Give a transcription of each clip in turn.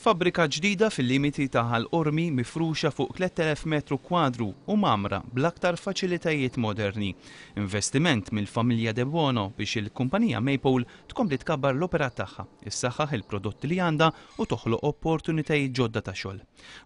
Fabrika ġdida fil-limiti taħal ormi mifruxa fuq 3000 metru kwadru u mamra bl-aktar faċilitajiet moderni. Investiment mill-familja De Buono biex il-kumpanija Maple tkompli tkabbar l-opera tagħha, issaħħaħ il-prodotti li għandha u toħloq opportunitajiet ġodda ta' xogħol.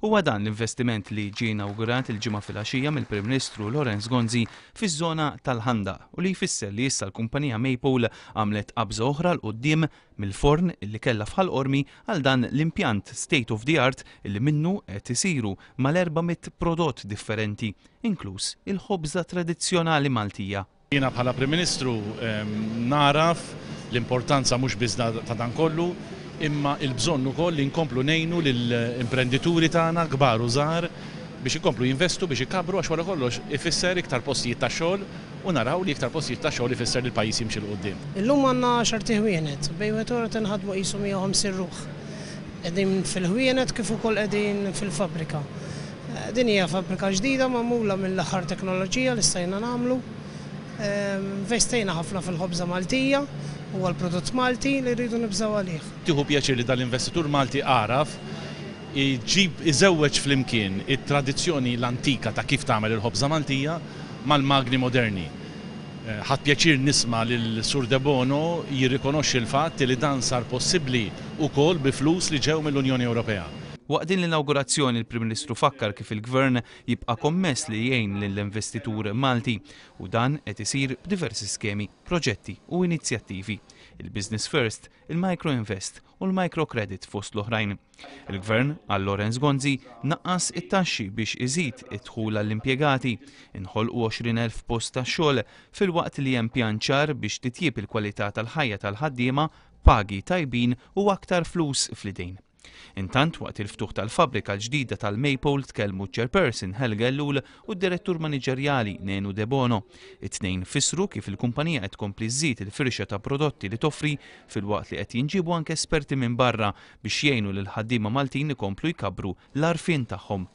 Huwa dan l-investiment li ġie inawgurat il-ġimgħa filgħaxija mill-Prim Ministru Lorenz Gonzi fiż-żona tal-Ħanda u li jfisser li issa l-kumpanija Maple għamlet qabża oħra l qoddim mill-forn li kellha fħal ormi għal dan l-impjant kont state of the art illi minnu qed isiru mal-400 prodott differenti, inkluż il-ħobża tradizzjonali Maltija. Jiena bħala Prim Ministru naraf l-importanza mhux biżda ta' dan kollu, imma il-bżonn ukoll li nkomplu nejnu lill-imprendituri tagħna kbar u biex ikomplu jinvestu biex ikabru għax wara kollox ifisser iktar postijiet ta' xogħol u naraw li iktar postijiet ta' xogħol ifisser li l-pajjiż jimxi l qudiem Illum għandna xartih wieħed bejn wieħed tinħadmu qishom jehom sirruħ qegħdin fil-ħwienet kif ukoll qegħdin fil-fabrika. Eh, din hija fabrika ġdida magħmula mill-aħħar teknoloġija li stajna nagħmlu. Ehm, vestejna ħafna fil-ħobża Maltija, u l-prodott Malti li rridu nibżaw għalih. Tieħu pjaċir li dal-investitur Malti għaraf iġib iżewweġ flimkien it-tradizzjoni l-antika ta' kif tagħmel il-ħobża Maltija mal-magni moderni ħat pjaċir nisma l-Sur De Bono jirrikonoxxi l-fatt li dan sar possibbli wkoll bi flus li ġew mill-Unjoni Ewropea. Waqt din l-inaugurazzjoni il-Prim Ministru fakkar kif il-Gvern jibqa' kommess li jgħin lill-investitur Malti u dan qed isir b'diversi skemi, proġetti u inizjattivi il-Business First, il-Micro Invest u l-Microcredit fost l-oħrajn. Il-Gvern għal Lorenz Gonzi naqqas it-taxxi biex iżid it-tħula l-impjegati, inħol u 20.000 post ta' xogħol fil-waqt li hemm pjanċar biex titjib il-kwalità tal-ħajja tal-ħaddiema pagi tajbin u aktar flus fl-idejn. Intant waqt il-ftuħ tal-fabrika l-ġdida tal-Maple tkellmu ċerperson Helga Lul u d-direttur maniġerjali Nenu De Bono. It-tnejn fissru kif il-kumpanija qed tkompli żżid il-firxa ta' prodotti li toffri fil-waqt li qed jinġibu anke esperti minn barra biex jgħinu lil ħaddiema Maltin ikomplu jkabru l-arfin tagħhom